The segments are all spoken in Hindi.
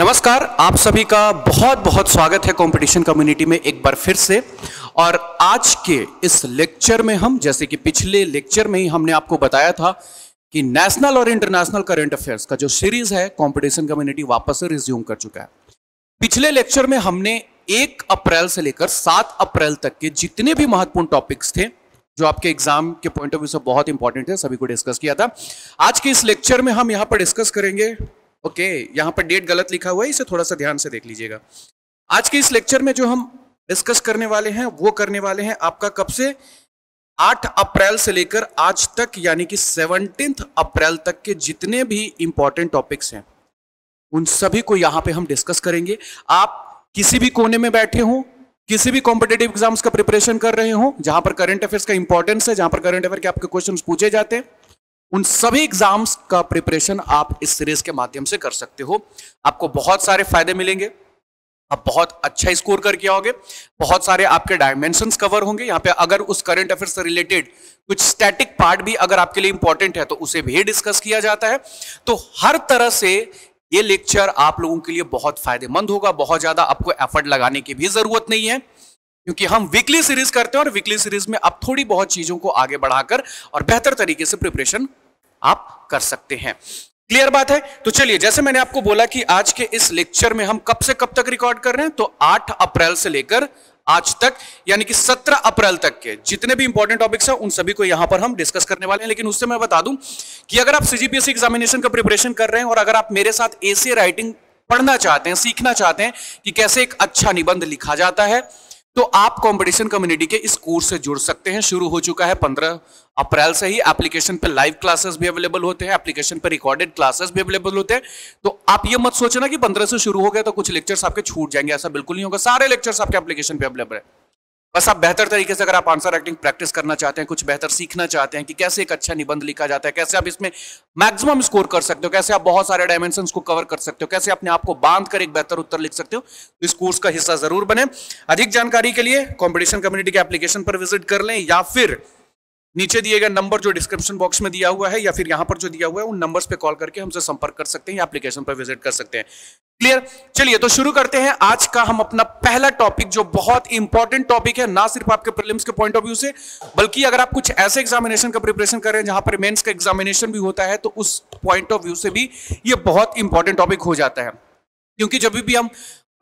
नमस्कार आप सभी का बहुत बहुत स्वागत है कंपटीशन कम्युनिटी में एक बार फिर से और आज के इस लेक्चर में हम जैसे कि पिछले लेक्चर में ही हमने आपको बताया था कि नेशनल और इंटरनेशनल करंट अफेयर्स का जो सीरीज है कंपटीशन कम्युनिटी वापस से रिज्यूम कर चुका है पिछले लेक्चर में हमने एक अप्रैल से लेकर सात अप्रैल तक के जितने भी महत्वपूर्ण टॉपिक्स थे जो आपके एग्जाम के पॉइंट ऑफ व्यू से बहुत इंपॉर्टेंट है सभी को डिस्कस किया था आज के इस लेक्चर में हम यहाँ पर डिस्कस करेंगे ओके यहाँ पर डेट गलत लिखा हुआ है इसे थोड़ा सा ध्यान से देख लीजिएगा आज के इस लेक्चर में जो हम डिस्कस करने वाले हैं वो करने वाले हैं आपका कब से 8 अप्रैल से लेकर आज तक यानी कि सेवनटीन अप्रैल तक के जितने भी इंपॉर्टेंट टॉपिक्स हैं उन सभी को यहाँ पे हम डिस्कस करेंगे आप किसी भी कोने में बैठे हों किसी भी कॉम्पिटेटिव एग्जाम्स का प्रिपरेशन कर रहे हो जहां पर करंट अफेयर्स का इंपॉर्टेंस है जहां पर करंट अफेयर के आपके क्वेश्चन पूछे जाते हैं उन सभी एग्जाम्स का प्रिपरेशन आप इस सीरीज के माध्यम से कर सकते हो आपको बहुत सारे फायदे मिलेंगे आप बहुत अच्छा स्कोर करके आओगे बहुत सारे आपके डायमेंशन कवर होंगे यहाँ पे अगर उस करंट अफेयर से रिलेटेड कुछ स्टैटिक पार्ट भी अगर आपके लिए इंपॉर्टेंट है तो उसे भी डिस्कस किया जाता है तो हर तरह से ये लेक्चर आप लोगों के लिए बहुत फायदेमंद होगा बहुत ज्यादा आपको एफर्ट लगाने की भी जरूरत नहीं है क्योंकि हम वीकली सीरीज करते हैं और वीकली सीरीज में आप थोड़ी बहुत चीजों को आगे बढ़ाकर और बेहतर तरीके से प्रिपरेशन आप कर सकते हैं क्लियर बात है तो चलिए जैसे मैंने आपको बोला कि आज के इस लेक्चर में हम कब से कब तक रिकॉर्ड कर रहे हैं तो 8 अप्रैल से लेकर आज तक यानी कि 17 अप्रैल तक के जितने भी इंपॉर्टेंट टॉपिक्स हैं उन सभी को यहां पर हम डिस्कस करने वाले हैं लेकिन उससे मैं बता दूं कि अगर आप सीजीपीएससी एग्जामिनेशन का प्रिपरेशन कर रहे हैं और अगर आप मेरे साथ एसी राइटिंग पढ़ना चाहते हैं सीखना चाहते हैं कि कैसे एक अच्छा निबंध लिखा जाता है तो आप कंपटीशन कम्युनिटी के इस कोर्स से जुड़ सकते हैं शुरू हो चुका है पंद्रह अप्रैल से ही एप्लीकेशन पर लाइव क्लासेस भी अवेलेबल होते हैं एप्लीकेशन पर रिकॉर्डेड क्लासेस भी अवेलेबल होते हैं तो आप ये मत सोचना कि पंद्रह से शुरू हो गया तो कुछ लेक्चर्स आपके छूट जाएंगे ऐसा बिल्कुल नहीं होगा सारे लेक्चर्स आपके एप्लीकेशन पर अवेलेबल है बस आप बेहतर तरीके से अगर आप आंसर राइटिंग प्रैक्टिस करना चाहते हैं कुछ बेहतर सीखना चाहते हैं कि कैसे एक अच्छा निबंध लिखा जाता है कैसे आप इसमें मैक्सिमम स्कोर कर सकते हो कैसे आप बहुत सारे डायमेंशन को कवर कर सकते हो कैसे अपने आप को बांध कर एक बेहतर उत्तर लिख सकते हो तो इस कोर्स का हिस्सा जरूर बने अधिक जानकारी के लिए कॉम्पिटिशन कम्युनिटी के एप्लीकेशन पर विजिट कर लें या फिर नीचे दिए गए नंबर जो डिस्क्रिप्शन बॉक्स में दिया हुआ है या फिर यहां पर जो दिया हुआ है उन नंबर्स पे कॉल करके हमसे संपर्क कर सकते हैं या एप्लीकेशन पर विजिट कर सकते हैं क्लियर चलिए तो शुरू करते हैं आज का हम अपना पहला टॉपिक जो बहुत इंपॉर्टेंट टॉपिक है ना सिर्फ आपके प्रीलिम्स के पॉइंट ऑफ व्यू से बल्कि अगर आप कुछ ऐसे एग्जामिनेशन का प्रिपरेशन कर रहे हैं जहां पर मेन्स का एग्जामिनेशन भी होता है तो उस पॉइंट ऑफ व्यू से भी ये बहुत इंपॉर्टेंट टॉपिक हो जाता है क्योंकि जब भी हम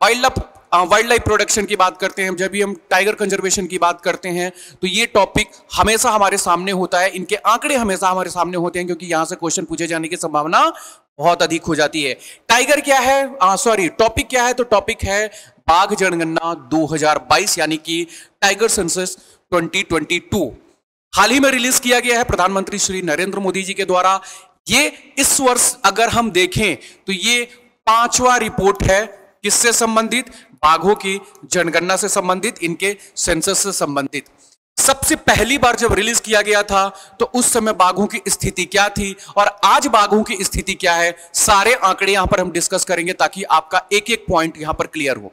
ऑयल अप वाइल्ड लाइफ प्रोडक्शन की बात करते हैं जब भी हम टाइगर कंजर्वेशन की बात करते हैं तो ये टॉपिक हमेशा हमारे सामने होता है इनके आंकड़े हमेशा हमारे सामने होते हैं क्योंकि यहां से क्वेश्चन पूछे जाने की संभावना बहुत अधिक हो जाती है टाइगर क्या है सॉरी हाँ, टॉपिक क्या है तो टॉपिक है बाघ जनगणना 2022 यानी कि टाइगर सेंसस 2022 हाल ही में रिलीज किया गया है प्रधानमंत्री श्री नरेंद्र मोदी जी के द्वारा ये इस वर्ष अगर हम देखें तो ये पांचवा रिपोर्ट है किससे संबंधित बाघों की जनगणना से संबंधित इनके सेंसस से संबंधित सबसे पहली बार जब रिलीज किया गया था तो उस समय बाघों की स्थिति क्या थी और आज बाघों की स्थिति क्या है सारे आंकड़े यहां पर हम डिस्कस करेंगे ताकि आपका एक एक पॉइंट यहां पर क्लियर हो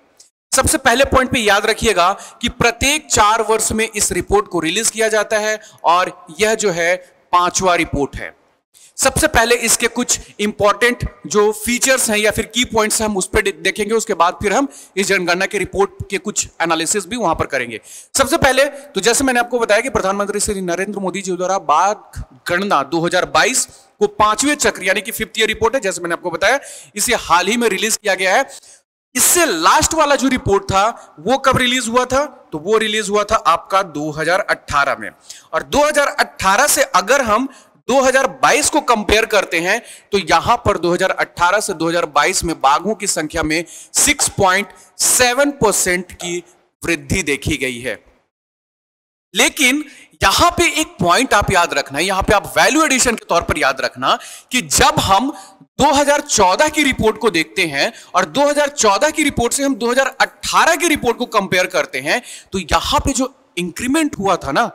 सबसे पहले पॉइंट पे याद रखिएगा कि प्रत्येक चार वर्ष में इस रिपोर्ट को रिलीज किया जाता है और यह जो है पांचवा रिपोर्ट है सबसे पहले इसके कुछ इंपॉर्टेंट जो फीचर्स हैं या फिर की पॉइंट्स हम उस पर देखेंगे उसके बाद फिर हम इस जनगणना के रिपोर्ट के कुछ एनालिसिस भी वहां पर करेंगे सबसे पहले तो जैसे मैंने आपको बताया कि प्रधानमंत्री श्री नरेंद्र मोदी जी द्वारा बाघ गणना 2022 को पांचवें चक्र यानी कि फिफ्थ ईयर रिपोर्ट है जैसे मैंने आपको बताया इसे हाल ही में रिलीज किया गया है इससे लास्ट वाला जो रिपोर्ट था वो कब रिलीज हुआ था तो वो रिलीज हुआ था आपका 2018 में और 2018 से अगर हम 2022 को कंपेयर करते हैं तो यहां पर 2018 से 2022 में बाघों की संख्या में 6.7 परसेंट की वृद्धि देखी गई है लेकिन यहां पे एक पॉइंट आप याद रखना है यहां पे आप वैल्यू एडिशन के तौर पर याद रखना कि जब हम 2014 की रिपोर्ट को देखते हैं और 2014 की रिपोर्ट से हम 2018 की रिपोर्ट को कंपेयर करते हैं तो यहां पे जो इंक्रीमेंट हुआ था ना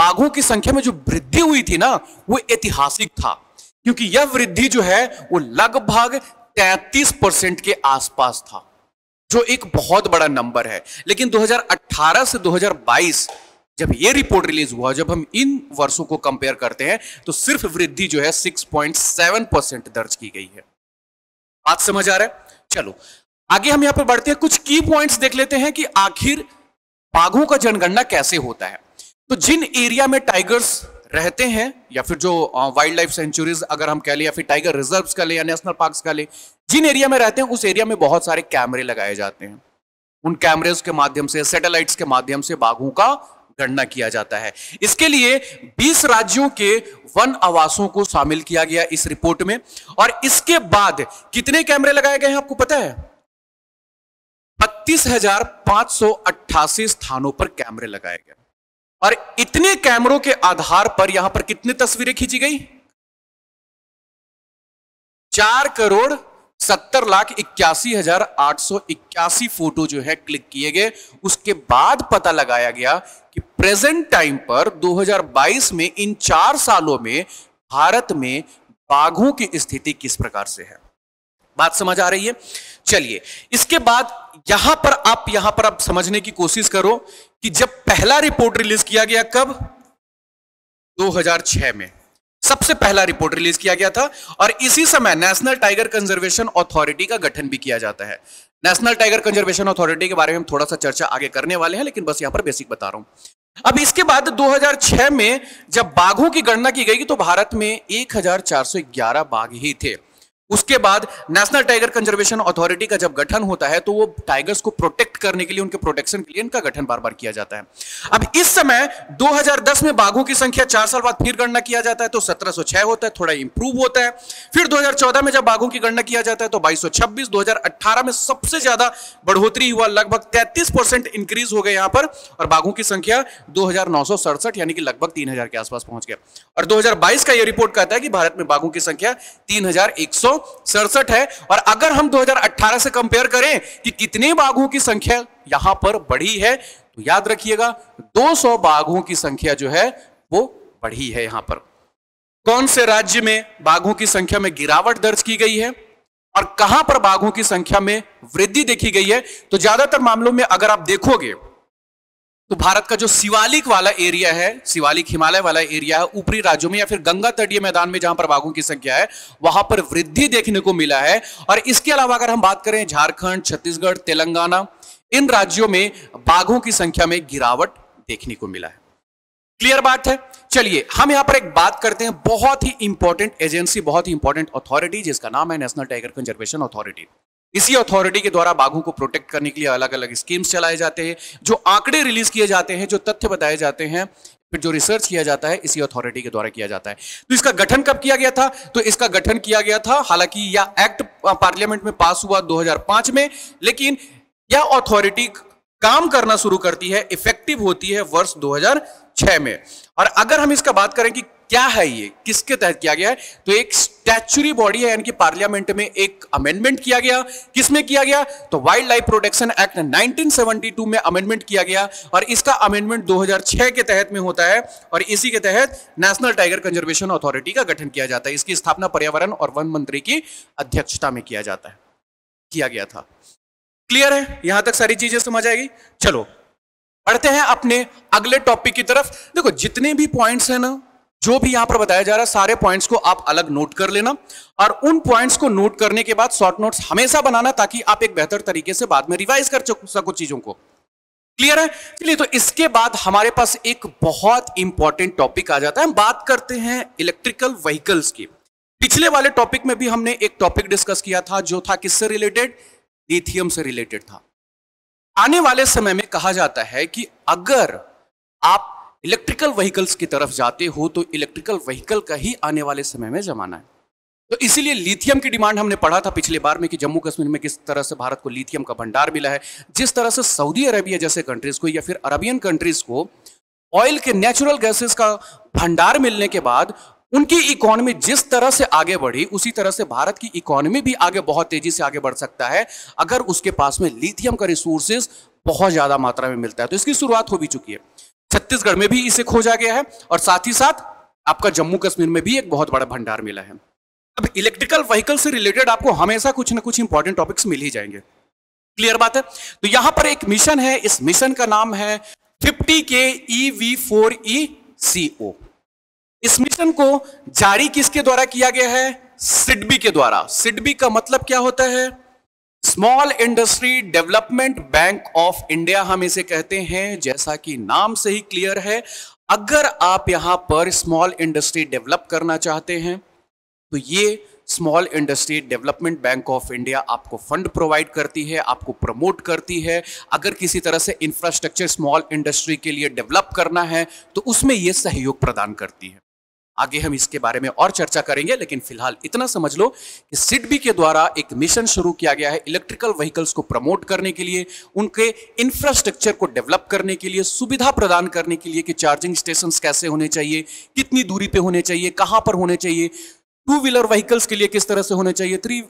बाघों की संख्या में जो वृद्धि हुई थी ना वो ऐतिहासिक था क्योंकि यह वृद्धि जो है वो लगभग 33 परसेंट के आसपास था जो एक बहुत बड़ा नंबर है लेकिन 2018 से 2022 जब ये रिपोर्ट रिलीज हुआ जब हम इन वर्षों को कंपेयर करते हैं तो सिर्फ वृद्धि जो है 6.7 परसेंट दर्ज की गई है बात समझ आ रहा है चलो आगे हम यहां पर बढ़ते हैं कुछ की पॉइंट्स देख लेते हैं कि आखिर बाघों का जनगणना कैसे होता है तो जिन एरिया में टाइगर्स रहते हैं या फिर जो वाइल्ड लाइफ सेंचुरीज अगर हम कह लें या फिर टाइगर रिजर्व का ले या नेशनल पार्क का ले जिन एरिया में रहते हैं उस एरिया में बहुत सारे कैमरे लगाए जाते हैं उन कैमरेज के माध्यम से सैटेलाइट्स के माध्यम से बाघों का गणना किया जाता है इसके लिए 20 राज्यों के वन आवासों को शामिल किया गया इस रिपोर्ट में और इसके बाद कितने कैमरे लगाए गए हैं आपको पता है बत्तीस स्थानों पर कैमरे लगाए गए और इतने कैमरों के आधार पर यहां पर कितनी तस्वीरें खींची गई चार करोड़ सत्तर लाख इक्यासी हजार आठ सौ इक्यासी फोटो जो है क्लिक किए गए उसके बाद पता लगाया गया कि प्रेजेंट टाइम पर 2022 में इन चार सालों में भारत में बाघों की स्थिति किस प्रकार से है बात समझ आ रही है चलिए इसके बाद यहां पर आप यहां पर आप समझने की कोशिश करो कि जब पहला रिपोर्ट रिलीज किया गया कब 2006 में सबसे पहला रिपोर्ट रिलीज किया गया था और इसी समय नेशनल टाइगर कंजर्वेशन अथॉरिटी का गठन भी किया जाता है नेशनल टाइगर कंजर्वेशन अथॉरिटी के बारे में हम थोड़ा सा चर्चा आगे करने वाले हैं लेकिन बस यहां पर बेसिक बता रहा हूं अब इसके बाद 2006 में जब बाघों की गणना की गई तो भारत में 1411 बाघ ही थे उसके बाद नेशनल टाइगर कंजर्वेशन अथॉरिटी का जब गठन होता है तो वो टाइगर्स को प्रोटेक्ट करने के लिए उनके प्रोटेक्शन के लिए इनका गठन बार बार किया जाता है अब इस समय 2010 में बाघों की संख्या चार साल बाद फिर गणना किया जाता है तो 1706 होता है थोड़ा इंप्रूव होता है फिर 2014 में जब बाघों की गणना किया जाता है तो बाईस सौ में सबसे ज्यादा बढ़ोतरी हुआ लगभग तैतीस इंक्रीज हो गए यहां पर और बाघों की संख्या दो यानी कि लगभग तीन के आसपास पहुंच गया और दो का यह रिपोर्ट कहता है कि भारत में बाघों की संख्या तीन सड़सठ है और अगर हम 2018 से कंपेयर करें कि कितने बाघों की संख्या यहां पर बढ़ी है तो याद रखिएगा 200 बाघों की संख्या जो है वो बढ़ी है यहां पर कौन से राज्य में बाघों की संख्या में गिरावट दर्ज की गई है और कहां पर बाघों की संख्या में वृद्धि देखी गई है तो ज्यादातर मामलों में अगर आप देखोगे तो भारत का जो शिवालिक वाला एरिया है शिवालिक हिमालय वाला एरिया है ऊपरी राज्यों में या फिर गंगा तटीय मैदान में जहां पर बाघों की संख्या है वहां पर वृद्धि देखने को मिला है और इसके अलावा अगर हम बात करें झारखंड छत्तीसगढ़ तेलंगाना इन राज्यों में बाघों की संख्या में गिरावट देखने को मिला है क्लियर बात है चलिए हम यहां पर एक बात करते हैं बहुत ही इंपॉर्टेंट एजेंसी बहुत ही इंपॉर्टेंट अथॉरिटी जिसका नाम है नेशनल टाइगर कंजर्वेशन अथॉरिटी इसी अथॉरिटी के द्वारा बाघों को प्रोटेक्ट करने के लिए अलग अलग स्कीम्स चलाए जाते हैं जो आंकड़े रिलीज किए जाते हैं जो तथ्य बताए जाते हैं फिर जो रिसर्च किया जाता है इसी अथॉरिटी के द्वारा किया जाता है तो इसका गठन कब किया गया था तो इसका गठन किया गया था हालांकि यह एक्ट पार्लियामेंट में पास हुआ 2005 में लेकिन यह अथॉरिटी काम करना शुरू करती है इफेक्टिव होती है वर्ष 2006 में और अगर हम इसका बात करें कि क्या है ये किसके तहत किया गया है तो एक स्टैचुरी बॉडी है यानी पार्लियामेंट में एक अमेंडमेंट किया गया किसमें किया गया तो वाइल्ड लाइफ प्रोटेक्शन एक्ट 1972 में अमेंडमेंट किया गया और इसका अमेंडमेंट 2006 के तहत में होता है और इसी के तहत नेशनल टाइगर कंजर्वेशन अथॉरिटी का गठन किया जाता है इसकी स्थापना पर्यावरण और वन मंत्री की अध्यक्षता में किया जाता है किया गया था क्लियर है यहां तक सारी चीजें समझ आएगी चलो बढ़ते हैं अपने अगले टॉपिक की तरफ देखो जितने भी पॉइंट्स हैं ना जो भी यहां पर बताया जा रहा है सारे पॉइंट्स को आप अलग नोट कर लेना और उन पॉइंट्स को नोट करने के बाद शॉर्ट नोट्स हमेशा बनाना ताकि आप एक बेहतर तरीके से बाद में रिवाइज कर सको चीजों को क्लियर है चलिए तो इसके बाद हमारे पास एक बहुत इंपॉर्टेंट टॉपिक आ जाता है हम बात करते हैं इलेक्ट्रिकल व्हीकल्स की पिछले वाले टॉपिक में भी हमने एक टॉपिक डिस्कस किया था जो था किससे रिलेटेड लिथियम से रिलेटेड था आने वाले समय में कहा जाता है कि अगर आप इलेक्ट्रिकल व्हीकल्स की तरफ जाते हो तो इलेक्ट्रिकल व्हीकल का ही आने वाले समय में ज़माना है तो इसीलिए लिथियम की डिमांड हमने पढ़ा था पिछले बार में कि जम्मू कश्मीर में किस तरह से भारत को लिथियम का भंडार मिला है जिस तरह से सऊदी अरेबिया जैसे कंट्रीज को या फिर अरबियन कंट्रीज को ऑयल के नेचुरल गैसेस का भंडार मिलने के बाद उनकी इकोनॉमी जिस तरह से आगे बढ़ी उसी तरह से भारत की इकोनॉमी भी आगे बहुत तेजी से आगे बढ़ सकता है अगर उसके पास में लिथियम का रिसोर्सेज बहुत ज्यादा मात्रा में मिलता है तो इसकी शुरुआत हो भी चुकी है छत्तीसगढ़ में भी इसे खोजा गया है और साथ ही साथ आपका जम्मू कश्मीर में भी एक बहुत बड़ा भंडार मिला है अब इलेक्ट्रिकल व्हीकल से रिलेटेड आपको हमेशा कुछ ना कुछ इंपॉर्टेंट टॉपिक्स मिल ही जाएंगे क्लियर बात है तो यहां पर एक मिशन है इस मिशन का नाम है फिफ्टी के ई वी फोर ई सी ओ इस मिशन को जारी किसके द्वारा किया गया है सिडबी के द्वारा सिडबी का मतलब क्या होता है small industry development bank of India हम इसे कहते हैं जैसा कि नाम से ही क्लियर है अगर आप यहां पर स्मॉल इंडस्ट्री डेवलप करना चाहते हैं तो ये small industry development bank of India आपको फंड प्रोवाइड करती है आपको प्रमोट करती है अगर किसी तरह से इंफ्रास्ट्रक्चर स्मॉल इंडस्ट्री के लिए डेवलप करना है तो उसमें यह सहयोग प्रदान करती है आगे हम इसके बारे में और चर्चा करेंगे लेकिन फिलहाल इतना समझ लो कि सिडबी के द्वारा एक मिशन शुरू किया गया है इलेक्ट्रिकल व्हीकल्स को प्रमोट करने के लिए उनके इंफ्रास्ट्रक्चर को डेवलप करने के लिए सुविधा प्रदान करने के लिए कि चार्जिंग स्टेशन कैसे होने चाहिए कितनी दूरी पे होने चाहिए कहाँ पर होने चाहिए टू व्हीलर व्हीकल्स के लिए किस तरह से होने चाहिए थ्री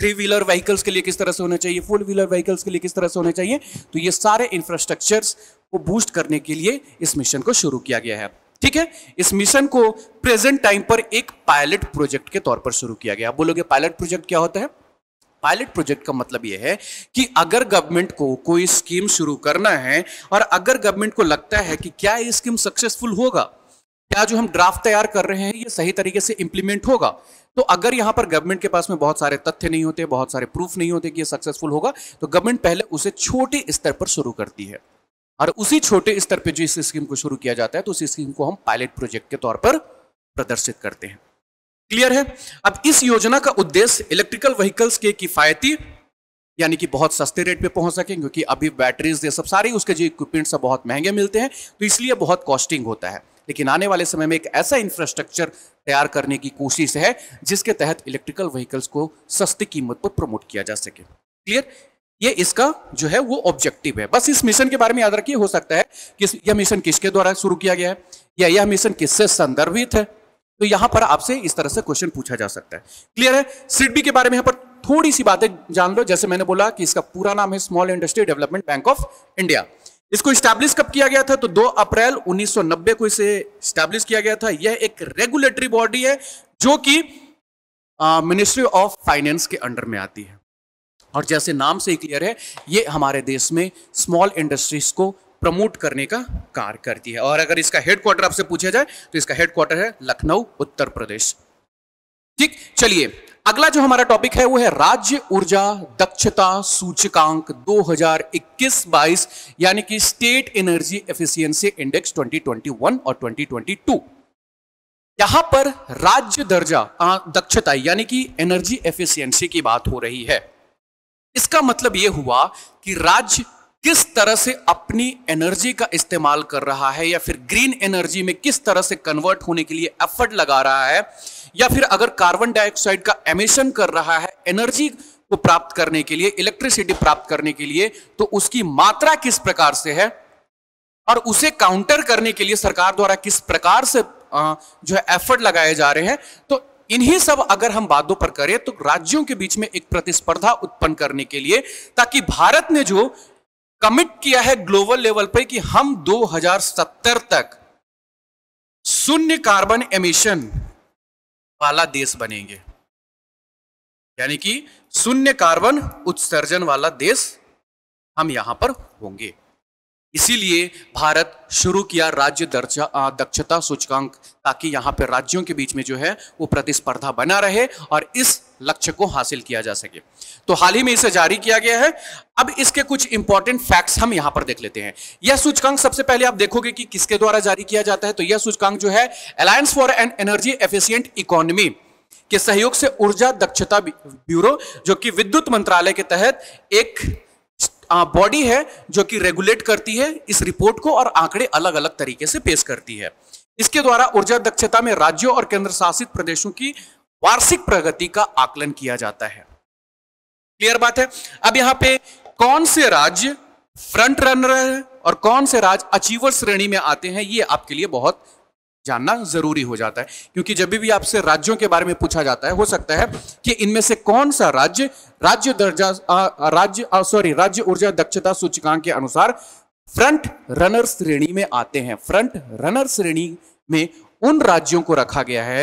थ्री व्हीलर व्हीकल्स के लिए किस तरह से होने चाहिए फोर व्हीलर व्हीकल्स के लिए किस तरह से होने चाहिए तो ये सारे इंफ्रास्ट्रक्चर्स को बूस्ट करने के लिए इस मिशन को शुरू किया गया है ठीक है इस मिशन को प्रेजेंट टाइम पर एक पायलट प्रोजेक्ट के तौर पर शुरू किया गया आप बोलोगे पायलट प्रोजेक्ट क्या होता है पायलट प्रोजेक्ट का मतलब यह है कि अगर गवर्नमेंट को कोई स्कीम शुरू करना है और अगर गवर्नमेंट को लगता है कि क्या ये स्कीम सक्सेसफुल होगा क्या जो हम ड्राफ्ट तैयार कर रहे हैं ये सही तरीके से इंप्लीमेंट होगा तो अगर यहां पर गवर्नमेंट के पास में बहुत सारे तथ्य नहीं होते बहुत सारे प्रूफ नहीं होते कि ये सक्सेसफुल होगा तो गवर्नमेंट पहले उसे छोटे स्तर पर शुरू करती है और उसी छोटे स्तर पे जो इस स्कीम को शुरू किया जाता है तो उस स्कीम को हम पायलट प्रोजेक्ट के तौर पर प्रदर्शित करते हैं क्लियर है अब इस योजना का उद्देश्य इलेक्ट्रिकल व्हीकल्स के किफायती यानी कि बहुत सस्ते रेट पे पहुंच सकें क्योंकि अभी बैटरीज ये सब सारे उसके जो इक्विपमेंट्स सब बहुत महंगे मिलते हैं तो इसलिए बहुत कॉस्टिंग होता है लेकिन आने वाले समय में एक ऐसा इंफ्रास्ट्रक्चर तैयार करने की कोशिश है जिसके तहत इलेक्ट्रिकल व्हीकल्स को सस्ती कीमत पर प्रमोट किया जा सके क्लियर ये इसका जो है वो ऑब्जेक्टिव है बस इस मिशन के बारे में याद रखिए हो सकता है कि यह मिशन किसके द्वारा शुरू किया गया है या यह मिशन किससे संदर्भित है तो यहां पर आपसे इस तरह से क्वेश्चन पूछा जा सकता है क्लियर है सिडबी के बारे में यहां पर थोड़ी सी बातें जान लो जैसे मैंने बोला कि इसका पूरा नाम है small industry development bank of India इसको स्टैब्लिश कब किया गया था तो 2 अप्रैल 1990 को इसे स्टैब्लिश किया गया था यह एक रेगुलेटरी बॉडी है जो कि मिनिस्ट्री ऑफ फाइनेंस के अंडर में आती है और जैसे नाम से ही क्लियर है ये हमारे देश में स्मॉल इंडस्ट्रीज को प्रमोट करने का कार्य करती है और अगर इसका हेडक्वार्टर आपसे पूछा जाए तो इसका हेडक्वार्टर है लखनऊ उत्तर प्रदेश ठीक चलिए अगला जो हमारा टॉपिक है वो है राज्य ऊर्जा दक्षता सूचकांक 2021-22 यानी कि स्टेट एनर्जी एफिशिएंसी इंडेक्स 2021 और 2022 यहां पर राज्य दर्जा दक्षता यानी कि एनर्जी एफिशिएंसी की बात हो रही है इसका मतलब यह हुआ कि राज्य किस तरह से अपनी एनर्जी का इस्तेमाल कर रहा है या फिर ग्रीन एनर्जी में किस तरह से कन्वर्ट होने के लिए एफर्ट लगा रहा है या फिर अगर कार्बन डाइऑक्साइड का एमिशन कर रहा है एनर्जी को प्राप्त करने के लिए इलेक्ट्रिसिटी प्राप्त करने के लिए तो उसकी मात्रा किस प्रकार से है और उसे काउंटर करने के लिए सरकार द्वारा किस प्रकार से जो है एफर्ट लगाए जा रहे हैं तो इन्हीं सब अगर हम बातों पर करें तो राज्यों के बीच में एक प्रतिस्पर्धा उत्पन्न करने के लिए ताकि भारत ने जो कमिट किया है ग्लोबल लेवल पर कि हम 2070 तक शून्य कार्बन एमिशन वाला देश बनेंगे यानी कि शून्य कार्बन उत्सर्जन वाला देश हम यहां पर होंगे इसीलिए भारत शुरू किया राज्य दक्षता सूचकांक ताकि यहाँ पर राज्यों के बीच में जो है वो प्रतिस्पर्धा बना रहे और इस लक्ष्य को हासिल किया जा सके तो हाल ही में इसे जारी किया गया है अब इसके कुछ इंपॉर्टेंट फैक्ट्स हम यहां पर देख लेते हैं यह सूचकांक सबसे पहले आप देखोगे कि किसके द्वारा जारी किया जाता है तो यह सूचकांक जो है alliance for an energy efficient economy के सहयोग से ऊर्जा दक्षता ब्यूरो जो कि विद्युत मंत्रालय के तहत एक बॉडी है जो कि रेगुलेट करती है इस रिपोर्ट को और आंकड़े अलग अलग तरीके से पेश करती है इसके द्वारा ऊर्जा दक्षता में राज्यों और केंद्र शासित प्रदेशों की वार्षिक प्रगति का आकलन किया जाता है क्लियर बात है अब यहां पे कौन से राज्य फ्रंट रनर है और कौन से राज्य अचीवर श्रेणी में आते हैं ये आपके लिए बहुत जानना जरूरी हो जाता है क्योंकि जब भी आपसे राज्यों के बारे में पूछा जाता है हो सकता है कि इनमें से कौन सा राज्य राज्य दर्जा राज्य सॉरी राज्य ऊर्जा दक्षता सूचकांक के अनुसार फ्रंट रनर श्रेणी में आते हैं फ्रंट रनर श्रेणी में उन राज्यों को रखा गया है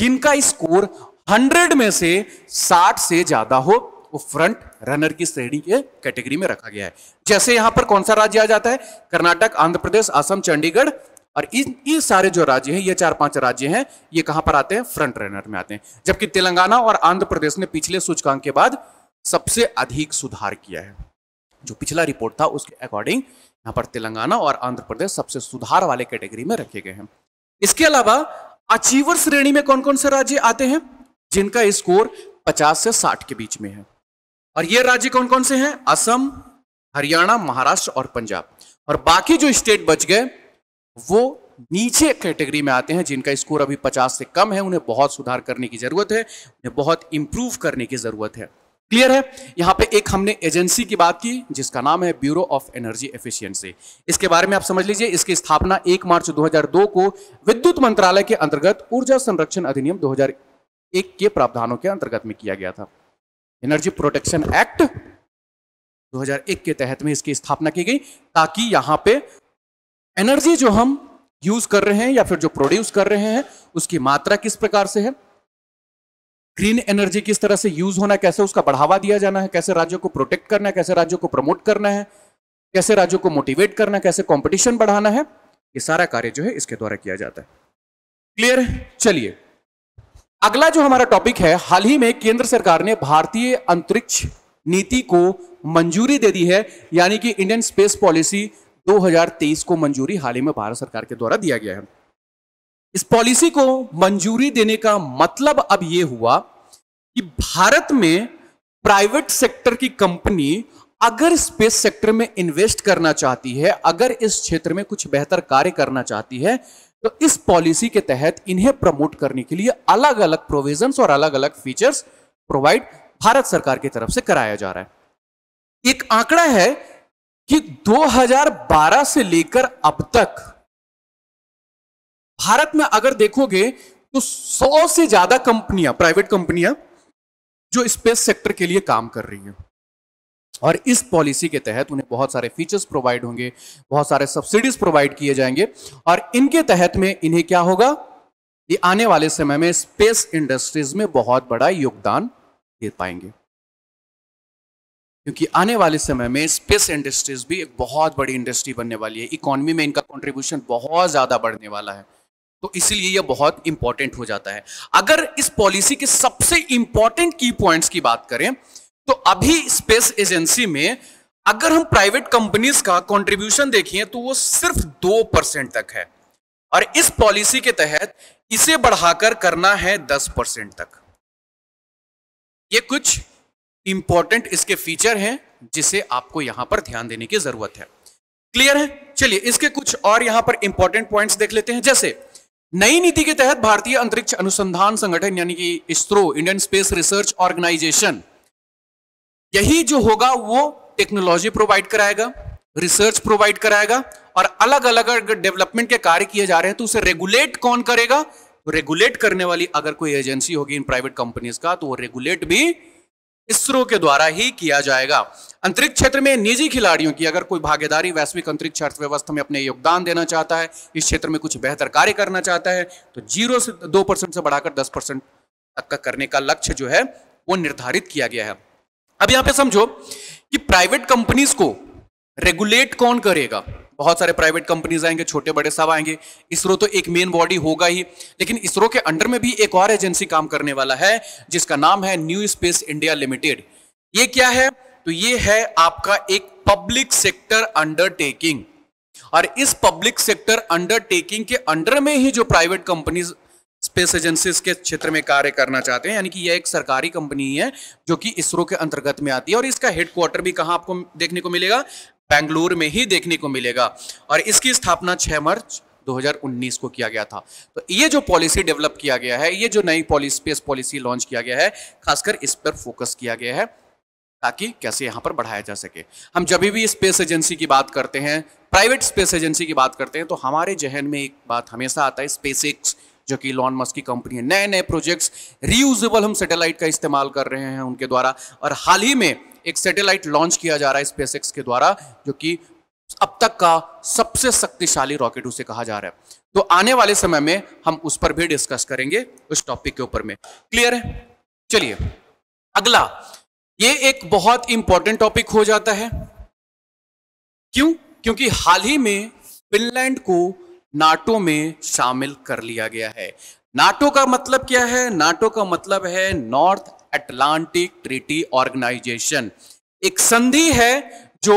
जिनका स्कोर 100 में से 60 से ज्यादा हो वो फ्रंट रनर की श्रेणी के कैटेगरी में रखा गया है जैसे यहां पर कौन सा राज्य आ जाता है कर्नाटक आंध्र प्रदेश असम चंडीगढ़ और इन ये सारे जो राज्य हैं ये चार पांच राज्य हैं ये कहां पर आते हैं फ्रंट रनर में आते हैं जबकि तेलंगाना और आंध्र प्रदेश ने पिछले सूचकांक के बाद सबसे अधिक सुधार किया है जो पिछला रिपोर्ट था उसके अकॉर्डिंग यहां पर तेलंगाना और आंध्र प्रदेश सबसे सुधार वाले कैटेगरी में रखे गए हैं इसके अलावा अचीवर श्रेणी में कौन कौन से राज्य आते हैं जिनका स्कोर 50 से 60 के बीच में है और ये राज्य कौन कौन से हैं असम हरियाणा महाराष्ट्र और पंजाब और बाकी जो स्टेट बच गए वो नीचे कैटेगरी में आते हैं जिनका स्कोर अभी 50 से कम है उन्हें बहुत सुधार करने की जरूरत है उन्हें बहुत इंप्रूव करने की जरूरत है क्लियर है यहाँ पे एक हमने एजेंसी की बात की जिसका नाम है ब्यूरो ऑफ एनर्जी एफिशिएंसी इसके बारे में आप समझ लीजिए इसकी स्थापना 1 मार्च 2002 को विद्युत मंत्रालय के अंतर्गत ऊर्जा संरक्षण अधिनियम 2001 के प्रावधानों के अंतर्गत में किया गया था एनर्जी प्रोटेक्शन एक्ट 2001 के तहत में इसकी स्थापना की गई ताकि यहाँ पे एनर्जी जो हम यूज कर रहे हैं या फिर जो प्रोड्यूस कर रहे हैं उसकी मात्रा किस प्रकार से है ग्रीन एनर्जी किस तरह से यूज होना कैसे उसका बढ़ावा दिया जाना है कैसे राज्यों को प्रोटेक्ट करना है कैसे राज्यों को प्रमोट करना है कैसे राज्यों को मोटिवेट करना है कैसे कॉम्पिटिशन बढ़ाना है ये सारा कार्य जो है इसके द्वारा किया जाता है क्लियर चलिए अगला जो हमारा टॉपिक है हाल ही में केंद्र सरकार ने भारतीय अंतरिक्ष नीति को मंजूरी दे दी है यानी कि इंडियन स्पेस पॉलिसी 2023 को मंजूरी हाल ही में भारत सरकार के द्वारा दिया गया है इस पॉलिसी को मंजूरी देने का मतलब अब यह हुआ कि भारत में प्राइवेट सेक्टर की कंपनी अगर स्पेस सेक्टर में इन्वेस्ट करना चाहती है अगर इस क्षेत्र में कुछ बेहतर कार्य करना चाहती है तो इस पॉलिसी के तहत इन्हें प्रमोट करने के लिए अलग अलग प्रोविजन और अलग अलग फीचर्स प्रोवाइड भारत सरकार की तरफ से कराया जा रहा है एक आंकड़ा है कि 2012 से लेकर अब तक भारत में अगर देखोगे तो 100 से ज्यादा कंपनियां प्राइवेट कंपनियां जो स्पेस सेक्टर के लिए काम कर रही हैं और इस पॉलिसी के तहत उन्हें बहुत सारे फीचर्स प्रोवाइड होंगे बहुत सारे सब्सिडीज प्रोवाइड किए जाएंगे और इनके तहत में इन्हें क्या होगा ये आने वाले समय में स्पेस इंडस्ट्रीज में बहुत बड़ा योगदान दे पाएंगे क्योंकि आने वाले समय में स्पेस इंडस्ट्रीज भी एक बहुत बड़ी इंडस्ट्री बनने वाली है इकोनॉमी में इनका कंट्रीब्यूशन बहुत ज़्यादा बढ़ने वाला है तो इसीलिए यह बहुत इंपॉर्टेंट हो जाता है अगर इस पॉलिसी के सबसे इंपॉर्टेंट की पॉइंट्स की बात करें तो अभी स्पेस एजेंसी में अगर हम प्राइवेट कंपनीज का कंट्रीब्यूशन देखें तो वो सिर्फ दो परसेंट तक है और इस पॉलिसी के तहत इसे बढ़ाकर करना है दस परसेंट तक ये कुछ इंपॉर्टेंट इसके फीचर हैं जिसे आपको यहां पर ध्यान देने की जरूरत है क्लियर है चलिए इसके कुछ और यहां पर इंपॉर्टेंट पॉइंट्स देख लेते हैं जैसे नई नीति के तहत भारतीय अंतरिक्ष अनुसंधान संगठन यानी कि ISRO Indian space research organisation यही जो होगा वो टेक्नोलॉजी प्रोवाइड कराएगा रिसर्च प्रोवाइड कराएगा और अलग अलग अगर डेवलपमेंट के कार्य किए जा रहे हैं तो उसे रेगुलेट कौन करेगा रेगुलेट करने वाली अगर कोई एजेंसी होगी इन प्राइवेट कंपनीज का तो वो रेगुलेट भी इसरो के द्वारा ही किया जाएगा अंतरिक्ष क्षेत्र में निजी खिलाड़ियों की अगर कोई भागीदारी वैश्विक अंतरिक्ष अर्थव्यवस्था में अपने योगदान देना चाहता है इस क्षेत्र में कुछ बेहतर कार्य करना चाहता है तो जीरो से दो परसेंट से बढ़ाकर दस परसेंट तक का करने का लक्ष्य जो है वो निर्धारित किया गया है अब यहां पे समझो कि प्राइवेट कंपनीज को रेगुलेट कौन करेगा बहुत सारे प्राइवेट कंपनीज आएंगे छोटे बड़े सब आएंगे इसरो तो एक मेन बॉडी होगा ही लेकिन इसरो के अंडर में भी एक और एजेंसी काम करने वाला है जिसका नाम है न्यू स्पेस इंडिया लिमिटेड ये क्या है तो ये है आपका एक पब्लिक सेक्टर अंडरटेकिंग और इस पब्लिक सेक्टर अंडरटेकिंग के अंडर में ही जो प्राइवेट कंपनीज स्पेस एजेंसीज के क्षेत्र में कार्य करना चाहते हैं यानी कि यह एक सरकारी कंपनी है जो कि इसरो के अंतर्गत में आती है और इसका हेडक्वार्टर भी कहां आपको देखने को मिलेगा बेंगलुरु में ही देखने को मिलेगा और इसकी स्थापना 6 मार्च 2019 को किया गया था तो ये जो पॉलिसी डेवलप किया गया है ये जो नई पॉलिसी स्पेस पॉलिसी लॉन्च किया गया है खासकर इस पर फोकस किया गया है ताकि कैसे यहाँ पर बढ़ाया जा सके हम जब भी स्पेस एजेंसी की बात करते हैं प्राइवेट स्पेस एजेंसी की बात करते हैं तो हमारे जहन में एक बात हमेशा आता है स्पेस जो कि लॉन मस्क की कंपनी है नए नए प्रोजेक्ट्स रीयूजेबल हम सैटेलाइट का इस्तेमाल कर रहे हैं उनके द्वारा और हाल ही में एक सैटेलाइट लॉन्च किया जा रहा है स्पेस के द्वारा जो कि अब तक का सबसे शक्तिशाली रॉकेट उसे कहा जा रहा है तो आने वाले समय में हम उस पर भी डिस्कस करेंगे उस टॉपिक के ऊपर में क्लियर है चलिए अगला ये एक बहुत इंपॉर्टेंट टॉपिक हो जाता है क्यों क्योंकि हाल ही में फिनलैंड को नाटो में शामिल कर लिया गया है नाटो का मतलब क्या है नाटो का मतलब है नॉर्थ अटलांटिक ट्रीटी ऑर्गेनाइजेशन एक संधि है जो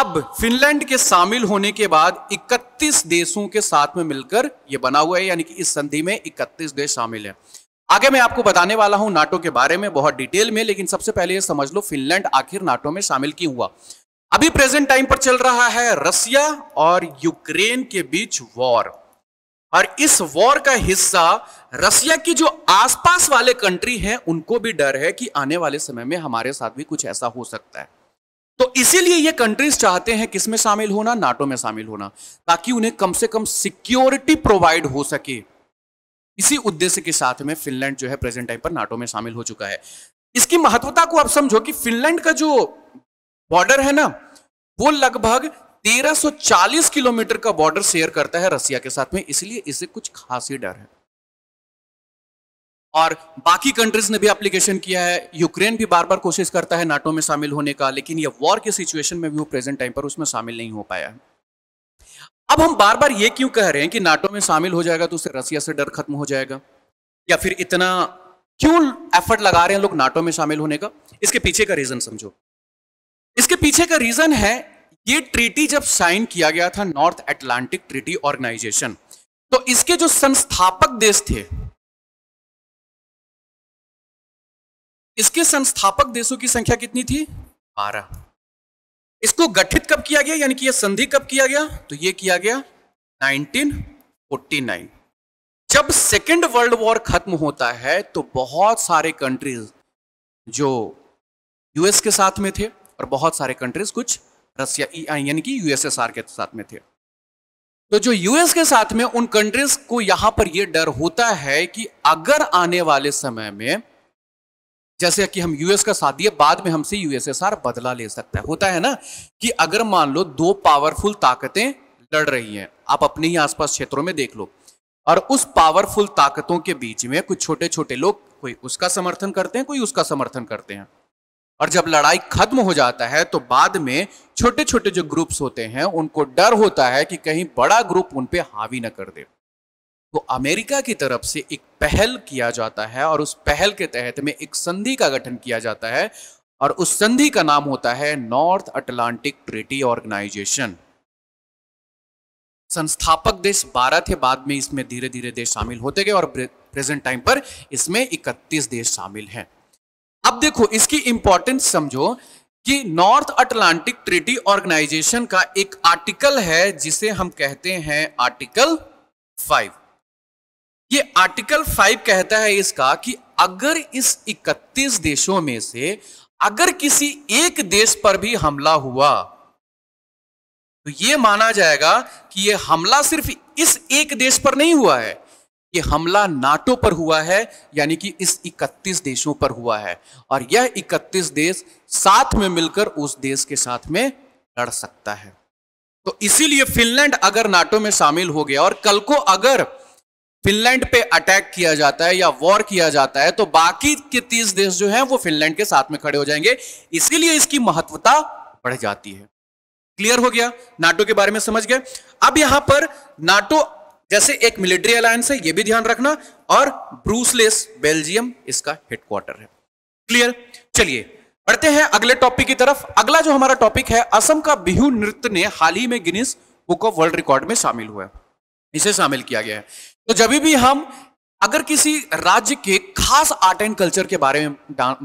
अब फिनलैंड के शामिल होने के बाद 31 देशों के साथ में मिलकर यह बना हुआ है यानी कि इस संधि में 31 देश शामिल है आगे मैं आपको बताने वाला हूं नाटो के बारे में बहुत डिटेल में लेकिन सबसे पहले यह समझ लो फिनलैंड आखिर नाटो में शामिल क्यों हुआ अभी प्रेजेंट टाइम पर चल रहा है रसिया और यूक्रेन के बीच वॉर और इस वॉर का हिस्सा रसिया की जो आसपास वाले कंट्री हैं उनको भी डर है कि आने वाले समय में हमारे साथ भी कुछ ऐसा हो सकता है तो इसीलिए ये कंट्रीज चाहते हैं किसमें शामिल होना नाटो में शामिल होना ताकि उन्हें कम से कम सिक्योरिटी प्रोवाइड हो सके इसी उद्देश्य के साथ में फिनलैंड जो है प्रेजेंट टाइम पर नाटो में शामिल हो चुका है इसकी महत्वता को आप समझो कि फिनलैंड का जो बॉर्डर है ना वो लगभग 1340 किलोमीटर का बॉर्डर शेयर करता है रसिया के साथ में इसलिए इसे कुछ खास ही डर है और बाकी कंट्रीज ने भी एप्लीकेशन किया है यूक्रेन भी बार बार कोशिश करता है नाटो में शामिल होने का लेकिन यह वॉर के सिचुएशन में भी वो प्रेजेंट टाइम पर उसमें शामिल नहीं हो पाया अब हम बार बार ये क्यों कह रहे हैं कि नाटो में शामिल हो जाएगा तो उससे रसिया से डर खत्म हो जाएगा या फिर इतना क्यों एफर्ट लगा रहे हैं लोग नाटो में शामिल होने का इसके पीछे का रीजन समझो इसके पीछे का रीजन है ये ट्रीटी जब साइन किया गया था नॉर्थ एटलांटिक ट्रीटी ऑर्गेनाइजेशन तो इसके जो संस्थापक देश थे इसके संस्थापक देशों की संख्या कितनी थी बारह इसको गठित कब किया गया यानी कि यह संधि कब किया गया तो यह किया गया 1949 जब सेकेंड वर्ल्ड वॉर खत्म होता है तो बहुत सारे कंट्रीज जो यूएस के साथ में थे और बहुत सारे कंट्रीज कुछ रसिया e यानी कि यूएसएसआर के साथ में थे तो जो यूएस के साथ में उन कंट्रीज को यहां पर यह डर होता है कि अगर आने वाले समय में जैसे कि हम यूएस का साथ दिए बाद में हमसे यूएसएसआर बदला ले सकता है होता है ना कि अगर मान लो दो पावरफुल ताकतें लड़ रही हैं आप अपने ही आसपास क्षेत्रों में देख लो और उस पावरफुल ताकतों के बीच में कुछ छोटे छोटे लोग कोई उसका समर्थन करते हैं कोई उसका समर्थन करते हैं और जब लड़ाई खत्म हो जाता है तो बाद में छोटे छोटे जो ग्रुप्स होते हैं उनको डर होता है कि कहीं बड़ा ग्रुप उन पर हावी ना कर दे तो अमेरिका की तरफ से एक पहल किया जाता है और उस पहल के तहत में एक संधि का गठन किया जाता है और उस संधि का नाम होता है नॉर्थ अटलांटिक ट्रीटी ऑर्गेनाइजेशन संस्थापक देश 12 थे बाद में इसमें धीरे धीरे देश शामिल होते गए और प्रेजेंट टाइम पर इसमें 31 देश शामिल हैं अब देखो इसकी इंपॉर्टेंस समझो कि नॉर्थ अटलांटिक ट्रीटी ऑर्गेनाइजेशन का एक आर्टिकल है जिसे हम कहते हैं आर्टिकल फाइव ये आर्टिकल फाइव कहता है इसका कि अगर इस 31 देशों में से अगर किसी एक देश पर भी हमला हुआ तो यह माना जाएगा कि यह हमला सिर्फ इस एक देश पर नहीं हुआ है ये हमला नाटो पर हुआ है यानी कि इस 31 देशों पर हुआ है और यह 31 देश साथ में मिलकर उस देश के साथ में लड़ सकता है तो इसीलिए फिनलैंड अगर नाटो में शामिल हो गया और कल को अगर फिनलैंड पे अटैक किया जाता है या वॉर किया जाता है तो बाकी के तीस देश जो हैं वो फिनलैंड के साथ में खड़े हो जाएंगे इसीलिए इसकी महत्वता बढ़ जाती है क्लियर हो गया नाटो के बारे में समझ गए अब यहां पर नाटो जैसे एक मिलिट्री अलायंस है यह भी ध्यान रखना और ब्रूसलेस बेल्जियम इसका हेडक्वार्टर है क्लियर चलिए बढ़ते हैं अगले टॉपिक की तरफ अगला जो हमारा टॉपिक है असम का बिहू नृत्य ने हाल ही में Guinness book of world record में शामिल हुआ है इसे शामिल किया गया है तो जब भी हम अगर किसी राज्य के खास आर्ट एंड कल्चर के बारे में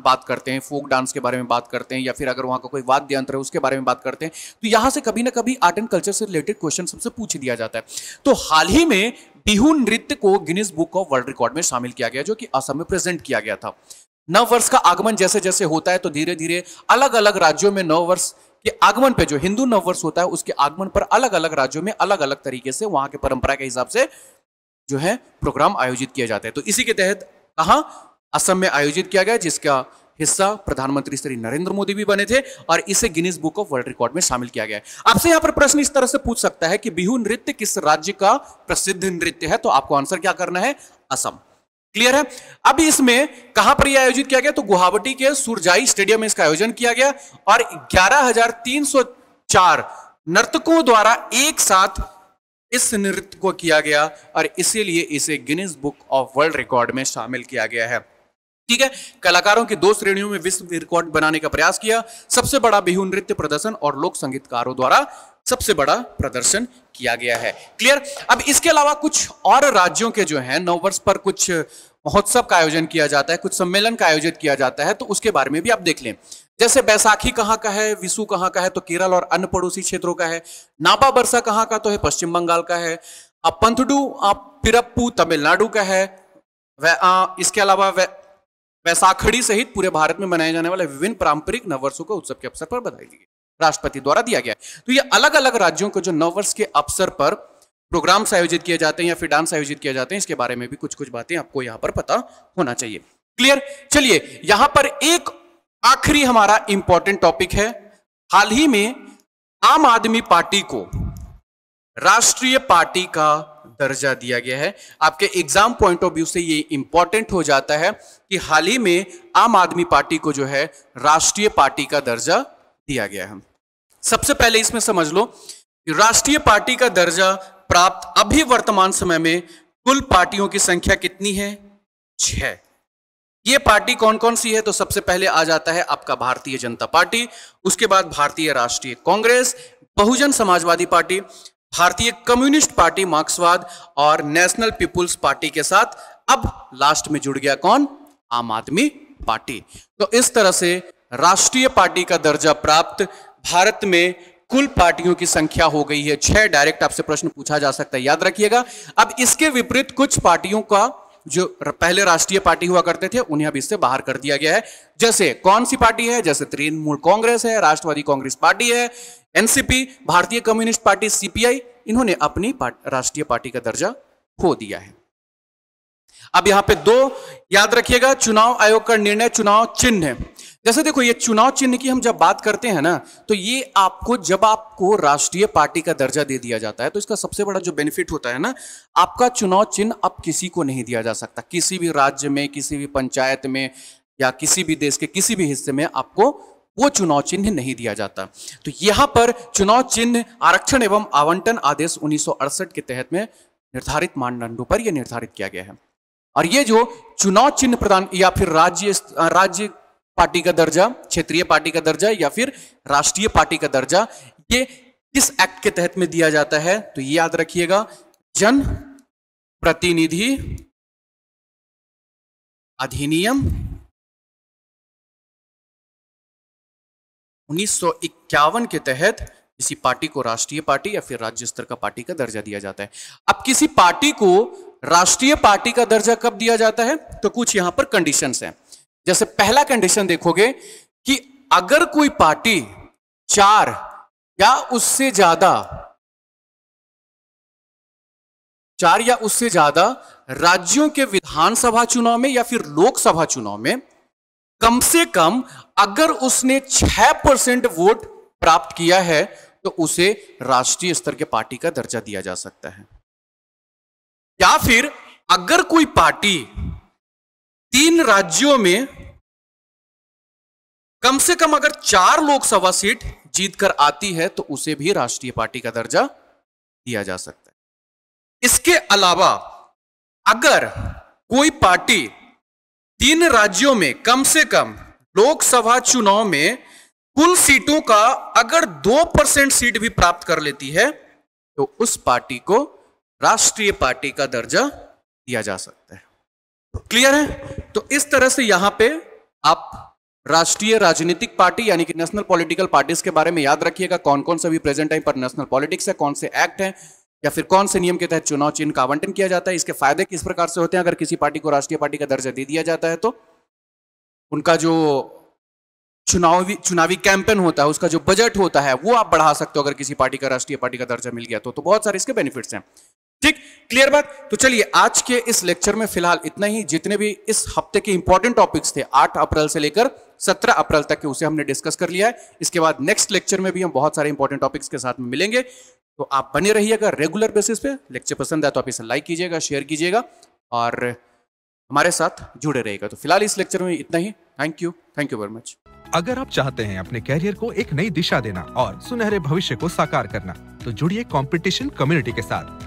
बात करते हैं फोक डांस के बारे में बात करते हैं या फिर अगर वहां का कोई वाद्य यंत्र है उसके बारे में बात करते हैं तो यहां से कभी ना कभी आर्ट एंड कल्चर से रिलेटेड क्वेश्चन सबसे पूछ दिया जाता है तो हाल ही में बिहू नृत्य को Guinness book of world record में शामिल किया गया जो कि असम में प्रेजेंट किया गया था नव वर्ष का आगमन जैसे जैसे होता है तो धीरे धीरे अलग अलग राज्यों में नव वर्ष के आगमन पे जो हिंदू नववर्ष होता है उसके आगमन पर अलग अलग राज्यों में अलग अलग तरीके से वहां के परंपरा के हिसाब से जो है प्रोग्राम आयोजित किया जाता है तो इसी के तहत कहा असम में आयोजित किया गया जिसका हिस्सा प्रधानमंत्री श्री नरेंद्र मोदी भी बने थे और इसे Guinness book of world record में शामिल किया गया आपसे यहां पर प्रश्न इस तरह से पूछ सकता है कि बिहू नृत्य किस राज्य का प्रसिद्ध नृत्य है तो आपको आंसर क्या करना है असम क्लियर है अब इसमें कहां पर यह आयोजित किया गया तो गुवाहाटी के सुरजाई स्टेडियम में इसका आयोजन किया गया और ग्यारह नर्तकों द्वारा एक साथ इस नृत्य को किया गया और इसीलिए इसे Guinness book of world record में शामिल किया गया है ठीक है कलाकारों की दो श्रेणियों में विश्व रिकॉर्ड बनाने का प्रयास किया सबसे बड़ा बिहू नृत्य प्रदर्शन और लोक संगीतकारों द्वारा सबसे बड़ा प्रदर्शन किया गया है क्लियर अब इसके अलावा कुछ और राज्यों के जो है नववर्ष पर कुछ महोत्सव का आयोजन किया जाता है कुछ सम्मेलन का आयोजित किया जाता है तो उसके बारे में भी आप देख लें जैसे बैसाखी कहाँ का है विशु कहाँ का है तो केरल और अन्य पड़ोसी क्षेत्रों का है नाबा बरसा कहाँ का तो है पश्चिम बंगाल का है अब पंथडू पिरप्पू तमिलनाडु का है वह इसके अलावा वैसाखड़ी सहित पूरे भारत में मनाए जाने वाले विभिन्न पारंपरिक नववर्षों को उत्सव के अवसर पर बधाई दी राष्ट्रपति द्वारा दिया गया तो ये अलग अलग राज्यों को जो नववर्ष के अवसर पर प्रोग्राम्स आयोजित किए जाते हैं या फिर डांस आयोजित किए जाते हैं इसके बारे में भी कुछ कुछ बातें आपको यहाँ पर पता होना चाहिए क्लियर चलिए यहां पर एक आखिरी हमारा इंपॉर्टेंट टॉपिक है हाल ही में आम आदमी पार्टी को राष्ट्रीय पार्टी का दर्जा दिया गया है आपके एग्जाम पॉइंट ऑफ व्यू से ये इंपॉर्टेंट हो जाता है कि हाल ही में आम आदमी पार्टी को जो है राष्ट्रीय पार्टी का दर्जा दिया गया है सबसे पहले इसमें समझ लो राष्ट्रीय पार्टी का दर्जा प्राप्त अभी वर्तमान समय में कुल पार्टियों की संख्या कितनी है छह ये पार्टी कौन कौन सी है तो सबसे पहले आ जाता है आपका भारतीय जनता पार्टी उसके बाद भारतीय राष्ट्रीय कांग्रेस बहुजन समाजवादी पार्टी भारतीय कम्युनिस्ट पार्टी मार्क्सवाद और नेशनल पीपुल्स पार्टी के साथ अब लास्ट में जुड़ गया कौन आम आदमी पार्टी तो इस तरह से राष्ट्रीय पार्टी का दर्जा प्राप्त भारत में कुल पार्टियों की संख्या हो गई है छह डायरेक्ट आपसे प्रश्न पूछा जा सकता है याद रखिएगा अब इसके विपरीत कुछ पार्टियों का जो पहले राष्ट्रीय पार्टी हुआ करते थे उन्हें अब इससे बाहर कर दिया गया है जैसे कौन सी पार्टी है जैसे तृणमूल कांग्रेस है राष्ट्रवादी कांग्रेस पार्टी है एनसीपी भारतीय कम्युनिस्ट पार्टी सीपीआई इन्होंने अपनी राष्ट्रीय पार्टी का दर्जा खो दिया है अब यहां पे दो याद रखिएगा चुनाव आयोग का निर्णय चुनाव चिन्ह जैसे देखो ये चुनाव चिन्ह की हम जब बात करते हैं ना तो ये आपको जब आपको राष्ट्रीय पार्टी का दर्जा दे दिया जाता है तो इसका सबसे बड़ा जो बेनिफिट होता है ना आपका चुनाव चिन्ह अब किसी को नहीं दिया जा सकता किसी भी राज्य में किसी भी पंचायत में या किसी भी देश के किसी भी हिस्से में आपको वो चुनाव चिन्ह नहीं दिया जाता तो यहाँ पर चुनाव चिन्ह आरक्षण एवं आवंटन आदेश उन्नीस के तहत में निर्धारित मानदंडों पर यह निर्धारित किया गया है और ये जो चुनाव चिन्ह प्रदान या फिर राज्य राज्य पार्टी का दर्जा क्षेत्रीय पार्टी का दर्जा या फिर राष्ट्रीय पार्टी का दर्जा ये किस एक्ट के तहत में दिया जाता है तो ये याद रखिएगा जन प्रतिनिधि अधिनियम 1951 के तहत किसी पार्टी को राष्ट्रीय पार्टी या फिर राज्य स्तर का पार्टी का दर्जा दिया जाता है अब किसी पार्टी को राष्ट्रीय पार्टी का दर्जा कब दिया जाता है तो कुछ यहां पर कंडीशंस हैं जैसे पहला कंडीशन देखोगे कि अगर कोई पार्टी चार या उससे ज्यादा चार या उससे ज्यादा राज्यों के विधानसभा चुनाव में या फिर लोकसभा चुनाव में कम से कम अगर उसने छह परसेंट वोट प्राप्त किया है तो उसे राष्ट्रीय स्तर के पार्टी का दर्जा दिया जा सकता है या फिर अगर कोई पार्टी तीन राज्यों में कम से कम अगर चार लोकसभा सीट जीतकर आती है तो उसे भी राष्ट्रीय पार्टी का दर्जा दिया जा सकता है इसके अलावा अगर कोई पार्टी तीन राज्यों में कम से कम लोकसभा चुनाव में कुल सीटों का अगर दो परसेंट सीट भी प्राप्त कर लेती है तो उस पार्टी को राष्ट्रीय पार्टी का दर्जा दिया जा सकता है तो क्लियर है तो इस तरह से यहां पे आप राष्ट्रीय राजनीतिक पार्टी यानी कि नेशनल पॉलिटिकल पार्टीज के बारे में याद रखिएगा कौन कौन सा भी प्रेजेंट टाइम पर नेशनल पॉलिटिक्स है कौन से एक्ट है या फिर कौन से नियम के तहत चुनाव चिन्ह का आवंटन किया जाता है इसके फायदे किस प्रकार से होते हैं अगर किसी पार्टी को राष्ट्रीय पार्टी का दर्जा दे दिया जाता है तो उनका जो चुनावी चुनावी कैंपेन होता है उसका जो बजट होता है वो आप बढ़ा सकते हो अगर किसी पार्टी का राष्ट्रीय पार्टी का दर्जा मिल गया तो, तो बहुत सारे इसके बेनिफिट्स हैं ठीक क्लियर बात तो चलिए आज के इस लेक्चर में फिलहाल इतना ही जितने भी इस हफ्ते के इंपॉर्टेंट टॉपिक्स थे 8 अप्रैल से लेकर 17 अप्रैल तक के उसे हमने डिस्कस कर लिया है इसके बाद नेक्स्ट लेक्चर में भी हम बहुत सारे इंपॉर्टेंट टॉपिक्स के साथ में मिलेंगे तो आप बने रहिएगा रेगुलर बेसिस पे लेक्चर पसंद आए तो आप इसे लाइक कीजिएगा शेयर कीजिएगा और हमारे साथ जुड़े रहेगा तो फिलहाल इस लेक्चर में इतना ही thank you thank you very much अगर आप चाहते हैं अपने कैरियर को एक नई दिशा देना और सुनहरे भविष्य को साकार करना तो जुड़िए कंपटीशन कम्युनिटी के साथ